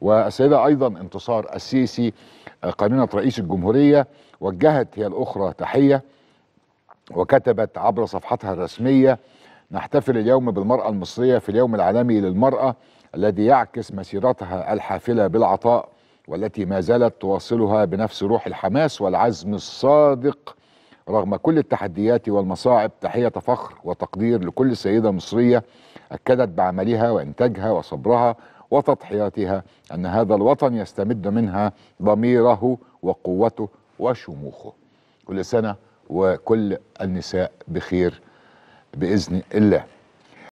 والسيدة أيضا انتصار السيسي آه، قانونة رئيس الجمهورية وجهت هي الأخرى تحية وكتبت عبر صفحتها الرسمية نحتفل اليوم بالمرأة المصرية في اليوم العالمي للمرأة الذي يعكس مسيرتها الحافلة بالعطاء والتي ما زالت تواصلها بنفس روح الحماس والعزم الصادق رغم كل التحديات والمصاعب تحية فخر وتقدير لكل سيدة مصرية أكدت بعملها وإنتاجها وصبرها وتضحياتها أن هذا الوطن يستمد منها ضميره وقوته وشموخه كل سنة وكل النساء بخير بإذن الله